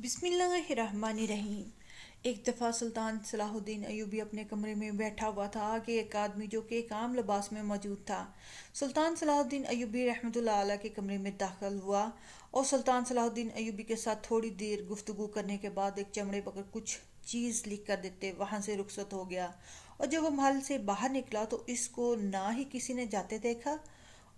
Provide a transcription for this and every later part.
बिस्मिल्लाहिर्रहमानिर्रहीम एक दफ़ा सुल्तान सलाहुद्दीन अयूबी अपने कमरे में बैठा हुआ था कि एक आदमी जो कि एक आम लिबास में मौजूद था सुल्तान सलाहुद्दीन अयूबी रहमतुल्लाह के कमरे में दाखिल हुआ और सुल्तान सलाहुद्दीन अयूबी के साथ थोड़ी देर गुफ्तु करने के बाद एक चमड़े पकड़ कुछ चीज़ लिख कर देते वहाँ से रुखसत हो गया और जब वो महल से बाहर निकला तो इसको ना ही किसी ने जाते देखा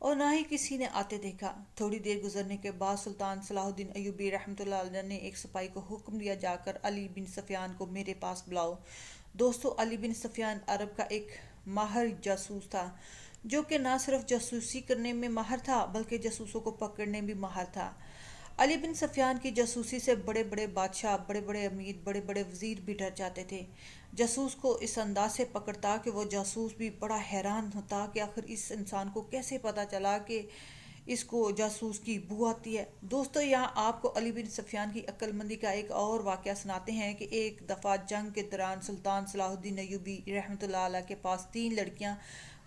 और ना ही किसी ने आते देखा थोड़ी देर गुजरने के बाद सुल्तान सलाहुद्दीन अयूबी रहमत ने एक सिपाही को हुक्म दिया जाकर अली बिन सफियान को मेरे पास बुलाओ दोस्तों अली बिन सफियान अरब का एक माहर जासूस था जो कि ना सिर्फ जासूसी करने में माहर था बल्कि जासूसों को पकड़ने में माहर था अली बिन सफियान की जासूसी से बड़े बड़े बादशाह बड़े बड़े अमीर बड़े बड़े वजीर भी डर जाते थे जासूस को इस अंदाज से पकड़ता कि वो जासूस भी बड़ा हैरान होता कि आखिर इस इंसान को कैसे पता चला कि इसको जासूस की बू आती है दोस्तों यहाँ आपको अली बिन सफियान की अक्लमंदी का एक और वाक़ सुनाते हैं कि एक दफ़ा जंग के दौरान सुल्तान सलाहुद्दीन नयूबी रहमत के पास तीन लड़कियाँ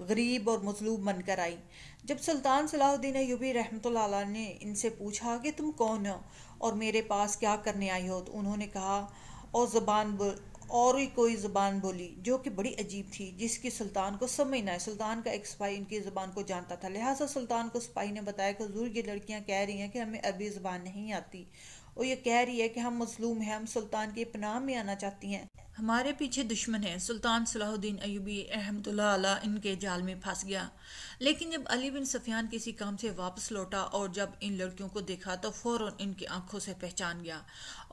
गरीब और मजलूब बनकर आई जब सुल्तान सलाहुद्दीन यूबी रहमत ने इनसे पूछा कि तुम कौन हो और मेरे पास क्या करने आई हो तो उन्होंने कहा और ज़बान और ही कोई ज़बान बोली जो कि बड़ी अजीब थी जिसकी सुल्तान को समझ ना है सुल्तान का एक सिपाही इनकी ज़बान को जानता था लिहाजा सुल्तान को सिपाही ने बताया कि हजूर ये लड़कियां कह रही हैं कि हमें अरबी ज़बान नहीं आती और ये कह रही है कि हम मजलूम हैं हम सुल्तान के पनाह में आना चाहती हैं हमारे पीछे दुश्मन है सुल्तान सलाहुद्दीन अयूबी अहमदुल्ला इनके जाल में फंस गया लेकिन जब अली बिन सफियान किसी काम से वापस लौटा और जब इन लड़कियों को देखा तो फौरन इनकी आंखों से पहचान गया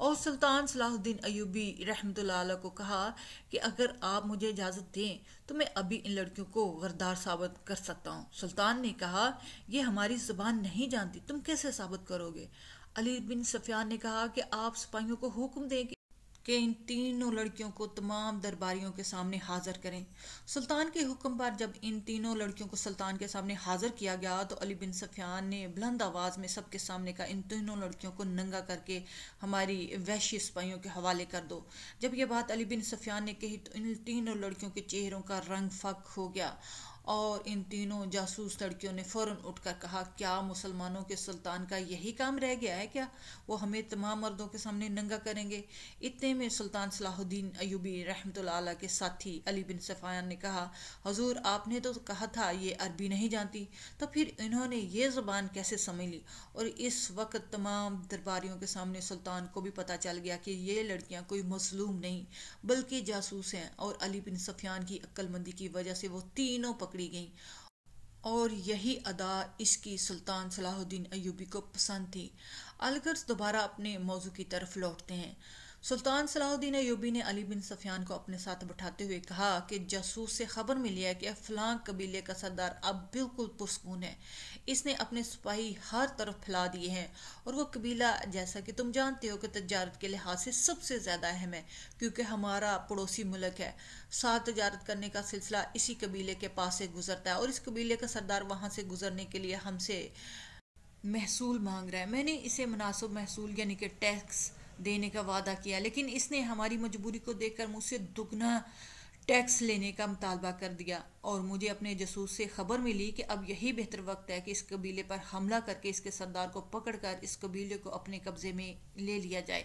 और सुल्तान सलाहुद्दीन अयूबी रहमतुल्ला को कहा कि अगर आप मुझे इजाज़त दें तो मैं अभी इन लड़कियों को गरदार साबित कर सकता हूँ सुल्तान ने कहा यह हमारी ज़ुबान नहीं जानती तुम कैसे साबित करोगे अली बिन सफियान ने कहा कि आप सिपाहियों को हुक्म दें कि इन तीनों लड़कियों को तमाम दरबारियों के सामने हाजिर करें सुल्तान के हुक्म पर जब इन तीनों लड़कियों को सुल्तान के सामने हाजिर किया गया तो अली बिन सफियान ने बुलंद आवाज़ में सबके सामने कहा इन तीनों लड़कियों को नंगा करके हमारी वैशी सिपाहियों के हवाले कर दो जब यह बात अली बिन सफियान ने कही तो इन तीनों लड़कियों के चेहरों का रंग फक हो गया और इन तीनों जासूस लड़कियों ने उठ उठकर कहा क्या मुसलमानों के सुल्तान का यही काम रह गया है क्या वो हमें तमाम मर्दों के सामने नंगा करेंगे इतने में सुल्तान सलाहुद्दीन अयूबी रहमत के साथी अली बिन सफ़ान ने कहा हजूर आपने तो कहा था ये अरबी नहीं जानती तो फिर इन्होंने ये ज़ुबान कैसे समझ ली और इस वक्त तमाम दरबारियों के सामने सुल्तान को भी पता चल गया कि ये लड़कियाँ कोई मजलूम नहीं बल्कि जासूस हैं और अली बिन सफ़ियान की अक्लमंदी की वजह से वो तीनों पक पकड़ी गईं और यही अदा इसकी सुल्तान सलाहुद्दीन अयूबी को पसंद थी अलगर्स दोबारा अपने मौजू की तरफ लौटते हैं सुल्तान सलाहुद्दीन यूबी ने अली बिन सफियान को अपने साथ बैठाते हुए कहा कि जासूस से खबर मिली है कि फलां कबीले का सरदार अब बिल्कुल पुरसकून है इसने अपने सिपाही हर तरफ फैला दिए हैं और वह कबीला जैसा कि तुम जानते हो कि तजारत के लिहाज से सबसे ज़्यादा अहम है क्योंकि हमारा पड़ोसी मुल्क है साथ तजारत करने का सिलसिला इसी कबीले के पास से गुजरता है और इस कबीले का सरदार वहाँ से गुजरने के लिए हमसे महसूल मांग रहा है मैंने इसे मुनासिब महसूल यानी कि टैक्स देने का वादा किया लेकिन इसने हमारी मजबूरी को देखकर मुझसे दुगना टैक्स लेने का मुतालबा कर दिया और मुझे अपने जसूस से खबर मिली कि अब यही बेहतर वक्त है कि इस कबीले पर हमला करके इसके सरदार को पकड़कर इस कबीले को अपने कब्ज़े में ले लिया जाए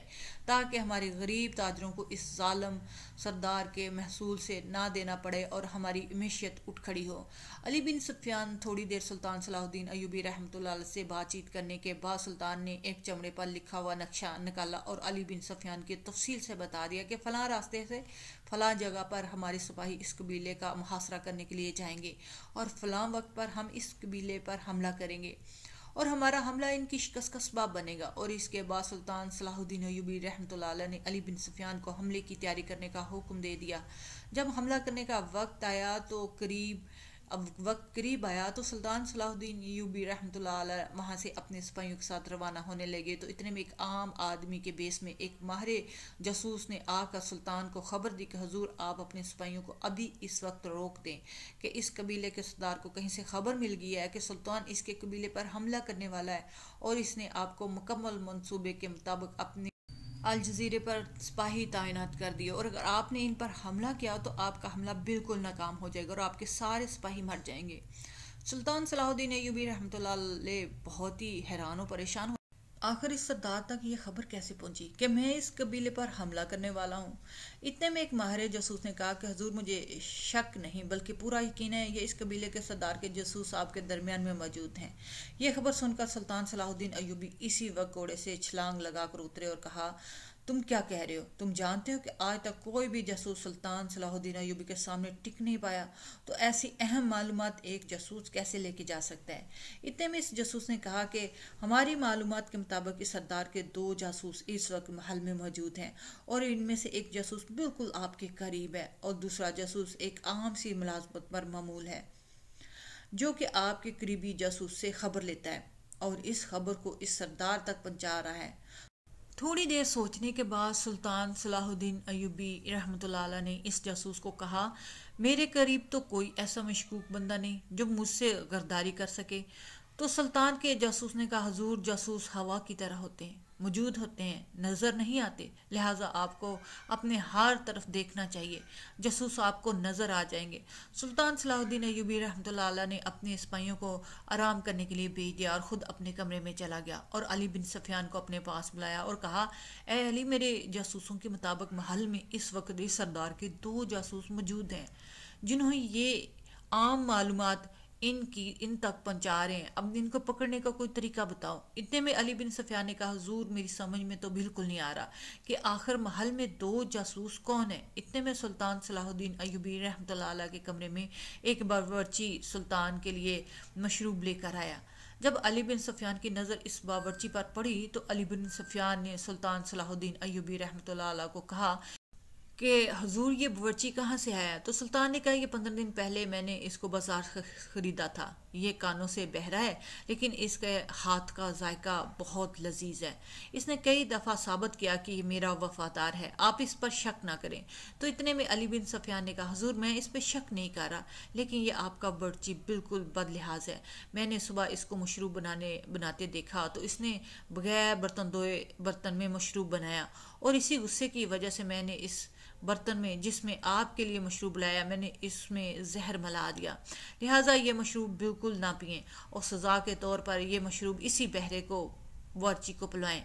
ताकि हमारे गरीब ताजरों को इस ालम सरदार के महसूल से ना देना पड़े और हमारी मीशियत उठ खड़ी हो अली बिन सुफियान थोड़ी देर सुल्तान सलाहुद्दीन अयूबी रहमत से बातचीत करने के बाद सुल्तान ने एक चमड़े पर लिखा हुआ नक्शा निकाला और अली बिन सुफियान की तफसील से बता दिया कि फ़लाँ रास्ते से फलां जगह पर हमारे सिपाही इस कबीले का मुहासरा करने के लिए जाएंगे और फलां वक्त पर हम इस कबीले पर हमला करेंगे और हमारा हमला इनकी शिकस्त का सबाब बनेगा और इसके बाद सुल्तान सलाहुद्दीन अयूबी रहमत ने अली बिन सफियान को हमले की तैयारी करने का हुक्म दे दिया जब हमला करने का वक्त आया तो करीब अब वक्त करीब आया तो सुल्तान सलाहुद्दीन यूबी रहमत वहाँ से अपने सिपाहियों के साथ रवाना होने लगे तो इतने में एक आम आदमी के बेस में एक माहरे जासूस ने आकर सुल्तान को खबर दी कि हजूर आप अपने सिपाहियों को अभी इस वक्त रोक दें कि इस कबीले के सरदार को कहीं से खबर मिल गई है कि सुल्तान इसके कबीले पर हमला करने वाला है और इसने आपको मुकम्मल मनसूबे के मुताबिक अपने अल जजीरे पर सिपाही तैनात कर दिए और अगर आपने इन पर हमला किया तो आपका हमला बिल्कुल नाकाम हो जाएगा और आपके सारे सिपाही मर जाएंगे सुल्तान सलाहुद्दीन यूबी रहमत बहुत ही हैरान और परेशान आखिर इस सरदार तक ये खबर कैसे पहुंची कि मैं इस कबीले पर हमला करने वाला हूं इतने में एक माहिर जासूस ने कहा कि हजूर मुझे शक नहीं बल्कि पूरा यकीन है ये इस कबीले के सरदार के जासूस आपके दरमियान में मौजूद हैं यह खबर सुनकर सुल्तान सलाहुद्दीन अयूबी इसी वक्त घोड़े से छलांग लगाकर उतरे और कहा तुम क्या कह रहे हो तुम जानते हो कि आज तक कोई भी जासूस सुल्तान सलाहुद्दीन अयूबी के सामने टिक नहीं पाया तो ऐसी अहम मालूम एक जासूस कैसे लेके जा सकता है इतने में इस जासूस ने कहा कि हमारी मालूम के मुताबिक इस सरदार के दो जासूस इस वक्त महल में मौजूद हैं और इनमें से एक जासूस बिल्कुल आपके करीब है और दूसरा जासूस एक आम सी मुलाजमत पर ममूल है जो कि आपके करीबी जासूस से खबर लेता है और इस खबर को इस सरदार तक पहुंचा रहा है थोड़ी देर सोचने के बाद सुल्तान सलाहुद्दीन अयूबी रहमतुल्लाह ने इस जासूस को कहा मेरे करीब तो कोई ऐसा मशकूक बंदा नहीं जो मुझसे गर्दारी कर सके तो सुल्तान के जासूस ने कहा हजूर जासूस हवा की तरह होते हैं मौजूद होते हैं नज़र नहीं आते लिहाजा आपको अपने हर तरफ देखना चाहिए जासूस आपको नज़र आ जाएंगे सुल्तान सलाहुद्दीन यूबी रहमत ने अपने सिपाहियों को आराम करने के लिए भेज दिया और ख़ुद अपने कमरे में चला गया और अली बिन सफियान को अपने पास बुलाया और कहा ए अली मेरे जासूसों के मुताबिक महल में इस वक्त इस सरदार के दो जासूस मौजूद हैं जिन्होंने ये आम मालूमात इनकी इन तक पहुंचा रहे हैं अब इनको पकड़ने का कोई तरीका बताओ इतने में अली बिन सफिया ने कहा हजूर मेरी समझ में तो बिल्कुल नहीं आ रहा कि आखिर महल में दो जासूस कौन है इतने में सुल्तान सलाहुद्दीन अयुबी रहमत के कमरे में एक बावरची सुल्तान के लिए मशरूब लेकर आया जब अली बिन सफियान की नज़र इस बावरची पर पड़ी तो अली बिन सफियान ने सुल्तान सलाहुद्दीन अयुबी रहमत को कहा कि हजूर ये बवर्ची कहाँ से आया तो सुल्तान ने कहा ये पंद्रह दिन पहले मैंने इसको बाजार ख़रीदा था ये कानों से बहरा है लेकिन इसके हाथ का जायका बहुत लजीज है इसने कई दफ़ा साबित किया कि ये मेरा वफादार है आप इस पर शक ना करें तो इतने में अली बिन सफियान ने कहा हजूर मैं इस पर शक नहीं कर रहा लेकिन यह आपका बर्ची बिल्कुल बदलिहाज है मैंने सुबह इसको मशरूब बनाने बनाते देखा तो इसने बगैर बर्तन धोए बर्तन में मशरूब बनाया और इसी गुस्से की वजह से मैंने इस बर्तन में जिसमें आपके लिए मशरूब लाया मैंने इसमें जहर मला दिया लिहाजा ये मशरूब बिल्कुल ना पिए और सज़ा के तौर पर यह मशरूब इसी बहरे को वर्ची को पिलाएं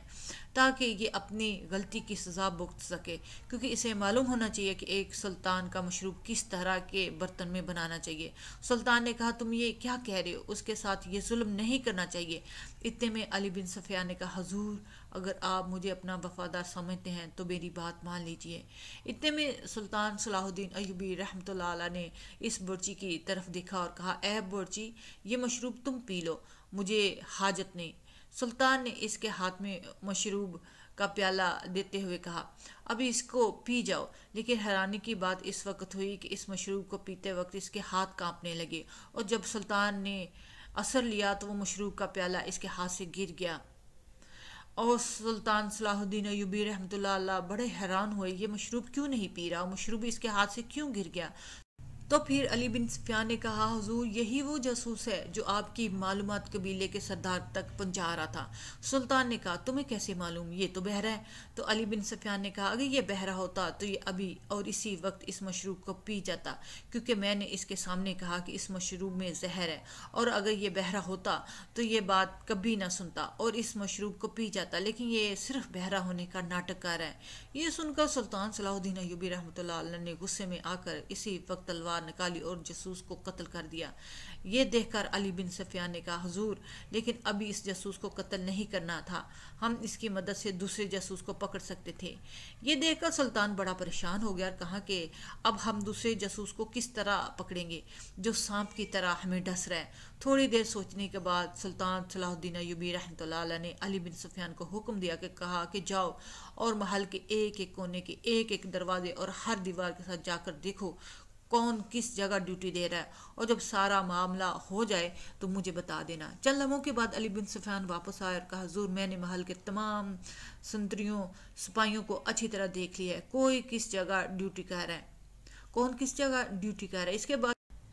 ताकि ये अपनी गलती की सज़ा भुगत सके क्योंकि इसे मालूम होना चाहिए कि एक सुल्तान का मशरूब किस तरह के बर्तन में बनाना चाहिए सुल्तान ने कहा तुम ये क्या कह रहे हो उसके साथ ये जुल्म नहीं करना चाहिए इतने में अली बिन सफ़िया ने कहा हजूर अगर आप मुझे अपना वफादार समझते हैं तो मेरी बात मान लीजिए इतने में सुल्तान सलाहुद्दीन अयूबी रहमत ने इस बुरची की तरफ देखा और कहा ए बुरची ये मशरूब तुम पी लो मुझे हाजत नहीं सुल्तान ने इसके हाथ में मशरूब का प्याला देते हुए कहा अभी इसको पी जाओ लेकिन हैरानी की बात इस वक्त हुई कि इस मशरूब को पीते वक्त इसके हाथ कांपने लगे और जब सुल्तान ने असर लिया तो वो मशरूब का प्याला इसके हाथ से गिर गया और सुल्तान सलाहुद्दीन यूबी रहमत बड़े हैरान हुए ये मशरूब क्यों नहीं पी रहा मशरूब इसके हाथ से क्यों गिर गया तो फिर अली बिन सफिया ने कहा हजूर यही वो जासूस है जो आपकी मालूम कबीले के सरदार तक पहुंचा रहा था सुल्तान ने कहा तुम्हें कैसे मालूम ये तो बहरा है तो अली बिन सफिया ने कहा अगर ये बहरा होता तो ये अभी और इसी वक्त इस मशरूब को पी जाता क्योंकि मैंने इसके सामने कहा कि इस मशरूब में जहर है और अगर ये बहरा होता तो ये बात कभी ना सुनता और इस मशरूब को पी जाता लेकिन ये सिर्फ बहरा होने का नाटक कर रहा है ये सुनकर सुल्तान सलाहुद्दीन अयूबी रहमत ने गुस्से में आकर इसी वक्त तलवार तलवार निकाली और जसूस को कत्ल कर दिया ये देखकर अली बिन सफिया ने कहा हजूर लेकिन अभी इस जसूस को कत्ल नहीं करना था हम इसकी मदद से दूसरे जसूस को पकड़ सकते थे ये देखकर सुल्तान बड़ा परेशान हो गया और कहा कि अब हम दूसरे जसूस को किस तरह पकड़ेंगे जो सांप की तरह हमें डस रहा है थोड़ी देर सोचने के बाद सुल्तान सलाहुद्दीन यूबी रहमत ने अली बिन सफियान को हुक्म दिया कि कहा कि जाओ और महल के एक एक कोने के एक एक दरवाजे और हर दीवार के साथ जाकर देखो कौन किस जगह ड्यूटी दे रहा है और जब सारा मामला हो जाए तो मुझे बता देना चंद लम्हों के बाद अली बिन सुफियान वापस आए और कहा हजूर मैंने महल के तमाम संतरियों सिपाहियों को अच्छी तरह देख लिया है कोई किस जगह ड्यूटी कर रहा है कौन किस जगह ड्यूटी कर रहा है इसके बाद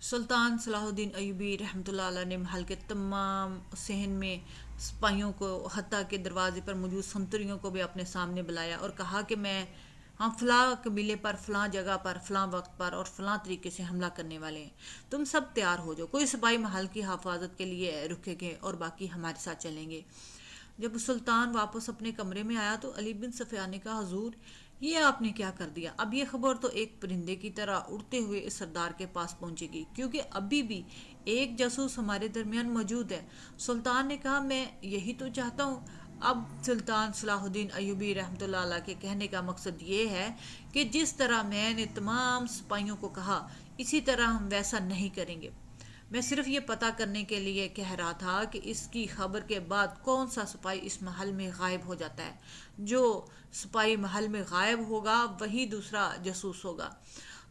सुल्तान सलाहुद्दीन अयूबी रहमतुल्लाह ने महल के तमाम सहन में सिपाहियों को हती के दरवाजे पर मौजूद संतरियों को भी अपने सामने बुलाया और कहा कि मैं हम फलां कबीले पर फलां जगह पर फलां वक्त पर और फलां तरीके से हमला करने वाले हैं तुम सब तैयार हो जाओ कोई सिपाही महल की हफाजत के लिए रुकेंगे और बाकी हमारे साथ चलेंगे जब सुल्तान वापस अपने कमरे में आया तो अली बिन सफिया ने कहा हजूर ये आपने क्या कर दिया अब ये खबर तो एक परिंदे की तरह उड़ते हुए इस सरदार के पास पहुंचेगी क्योंकि अभी भी एक जासूस हमारे दरमियान मौजूद है सुल्तान ने कहा मैं यही तो चाहता हूँ अब सुल्तान सलाहुद्दीन अयूबी रहमत के कहने का मकसद ये है कि जिस तरह मैंने तमाम सिपाहियों को कहा इसी तरह हम वैसा नहीं करेंगे मैं सिर्फ ये पता करने के लिए कह रहा था कि इसकी खबर के बाद कौन सा सिपाही इस महल में गायब हो जाता है जो सिपाही महल में गायब होगा वही दूसरा जसूस होगा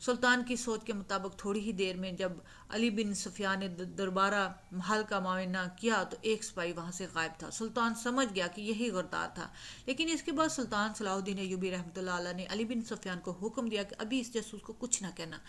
सुल्तान की सोच के मुताबिक थोड़ी ही देर में जब अली बिन सफिया ने दरबारा महल का मुआयना किया तो एक सिपाही वहाँ से गायब था सुल्तान समझ गया कि यही गर्दार था लेकिन इसके बाद सुल्तान सलाहुद्दीन यूबी रहमत ने अली बिन सफियान को हुक्म दिया कि अभी इस जासूस को कुछ ना कहना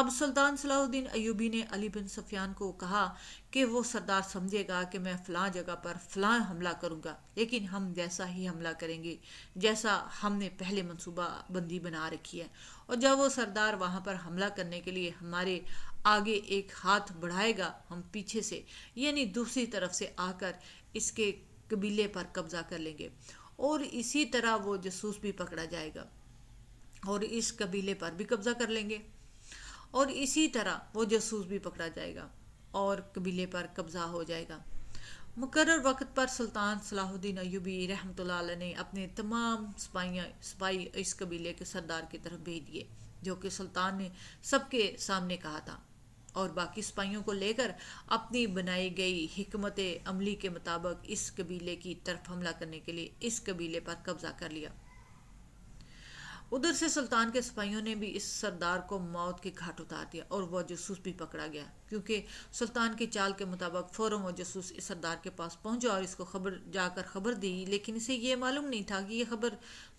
अब सुल्तान सलाहुद्दीन अयूबी ने अली बिन सफियान को कहा कि वो सरदार समझेगा कि मैं फ़लाँ जगह पर फलां हमला करूँगा लेकिन हम वैसा ही हमला करेंगे जैसा हमने पहले मनसूबा बंदी बना रखी है और जब वो सरदार वहाँ पर हमला करने के लिए हमारे आगे एक हाथ बढ़ाएगा हम पीछे से यानी दूसरी तरफ से आकर इसके कबीले पर कब्जा कर लेंगे और इसी तरह वो जसूस भी पकड़ा जाएगा और इस कबीले पर भी कब्जा कर लेंगे और इसी तरह वो जसूस भी पकड़ा जाएगा और कबीले पर कब्जा हो जाएगा मुकर वक्त पर सुल्तान सलाहुद्दीन अयूबी रहमत ने अपने तमाम सिपाहियाँ सिपाही इस कबीले के सरदार की तरफ भेज दिए जो कि सुल्तान ने सबके सामने कहा था और बाकी सिपाहियों को लेकर अपनी बनाई गई हमत अमली के मुताबिक इस कबीले की तरफ हमला करने के लिए इस कबीले पर कब्जा कर लिया उधर से सुल्तान के सिपाहियों ने भी इस सरदार को मौत के घाट उतार दिया और वह जसूस भी पकड़ा गया क्योंकि सुल्तान की चाल के मुताबिक फ़ौरन वह जसूस इस सरदार के पास पहुंचा और इसको खबर जाकर खबर दी लेकिन इसे ये मालूम नहीं था कि यह खबर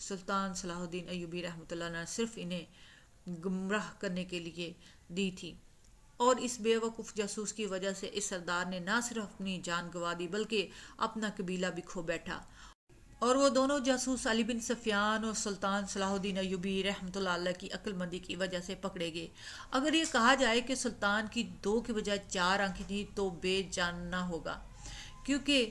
सुल्तान सलाहुद्दीन अयूबी रहमत ने सिर्फ इन्हें गुमराह करने के लिए दी थी और इस बेवकूफ़ जासूस की वजह से इस सरदार ने ना सिर्फ अपनी जान गंवा दी बल्कि अपना कबीला भी खो बैठा और वो दोनों जासूस अली बिन सफियान और सुल्तान सलाहुद्दीन अयूबी रहमत की अक्लमंदी की वजह से पकड़े गए अगर ये कहा जाए कि सुल्तान की दो के बजाय चार आंखें थी तो बेजानना होगा क्योंकि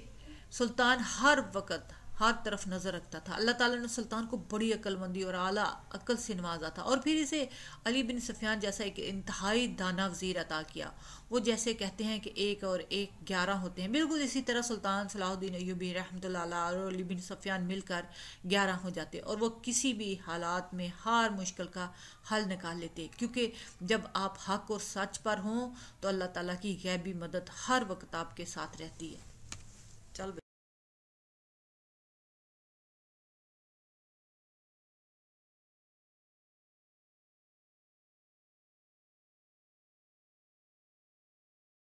सुल्तान हर वक्त हर तरफ नज़र रखता था अल्लाह ताला ने सुल्तान को बड़ी अक्लमंदी और आला अक्ल से नवाजा था और फिर इसे अली बिन सफियान जैसा एक इंतहाई दाना वजीर अता किया वो जैसे कहते हैं कि एक और एक ग्यारह होते हैं बिल्कुल इसी तरह सुल्तान सलाहुद्दीन अयूबी रहमत और अली बिन सफियान मिलकर ग्यारह हो जाते और वह किसी भी हालात में हर मुश्किल का हल निकाल लेते क्योंकि जब आप हक और सच पर हों तो अल्लाह तला की गैबी मदद हर वक्त आपके साथ रहती है चल